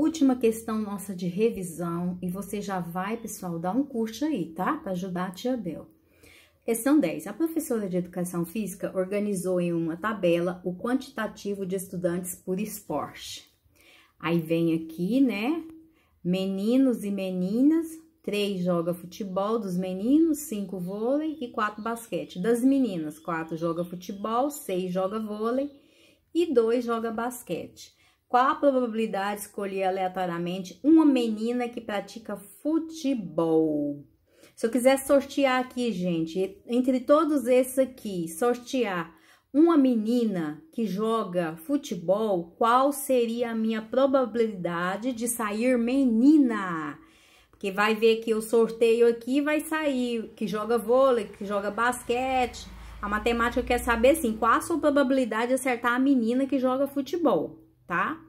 Última questão nossa de revisão, e você já vai, pessoal, dar um curso aí, tá? Para ajudar a tia Bel. Questão 10. A professora de Educação Física organizou em uma tabela o quantitativo de estudantes por esporte. Aí vem aqui, né? Meninos e meninas, três joga futebol dos meninos, cinco vôlei e quatro basquete. Das meninas, quatro joga futebol, seis joga vôlei e dois joga basquete. Qual a probabilidade de escolher aleatoriamente uma menina que pratica futebol? Se eu quiser sortear aqui, gente, entre todos esses aqui, sortear uma menina que joga futebol, qual seria a minha probabilidade de sair menina? Porque vai ver que o sorteio aqui vai sair que joga vôlei, que joga basquete. A matemática quer saber, assim, qual a sua probabilidade de acertar a menina que joga futebol? tá?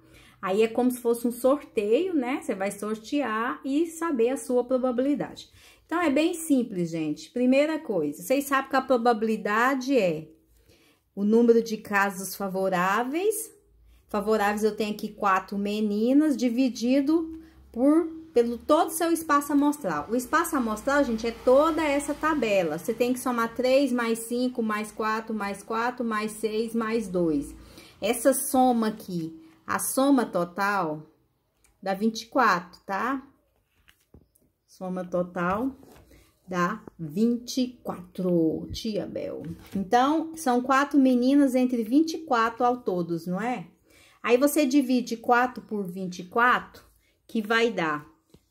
Aí é como se fosse um sorteio, né? Você vai sortear e saber a sua probabilidade. Então, é bem simples, gente. Primeira coisa, vocês sabem que a probabilidade é o número de casos favoráveis. Favoráveis eu tenho aqui quatro meninas, dividido por pelo todo o seu espaço amostral. O espaço amostral, gente, é toda essa tabela. Você tem que somar 3 mais 5, mais 4, mais 4, mais 6, mais 2. Essa soma aqui a soma total dá 24, tá? Soma total dá 24, tia Bel. Então, são quatro meninas entre 24 ao todos, não é? Aí, você divide 4 por 24, que vai dar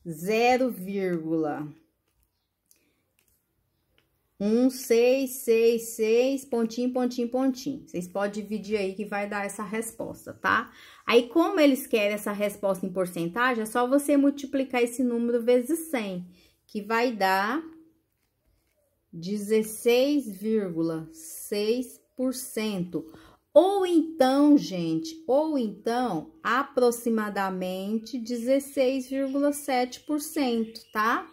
0,24. Um, seis, seis, seis, pontinho, pontinho, pontinho. Vocês podem dividir aí que vai dar essa resposta, tá? Aí, como eles querem essa resposta em porcentagem, é só você multiplicar esse número vezes 100, que vai dar 16,6%. Ou então, gente, ou então, aproximadamente 16,7%, tá? Tá?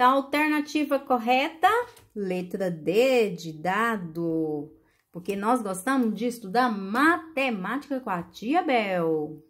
Então, a alternativa correta, letra D de dado. Porque nós gostamos de estudar matemática com a tia Bel.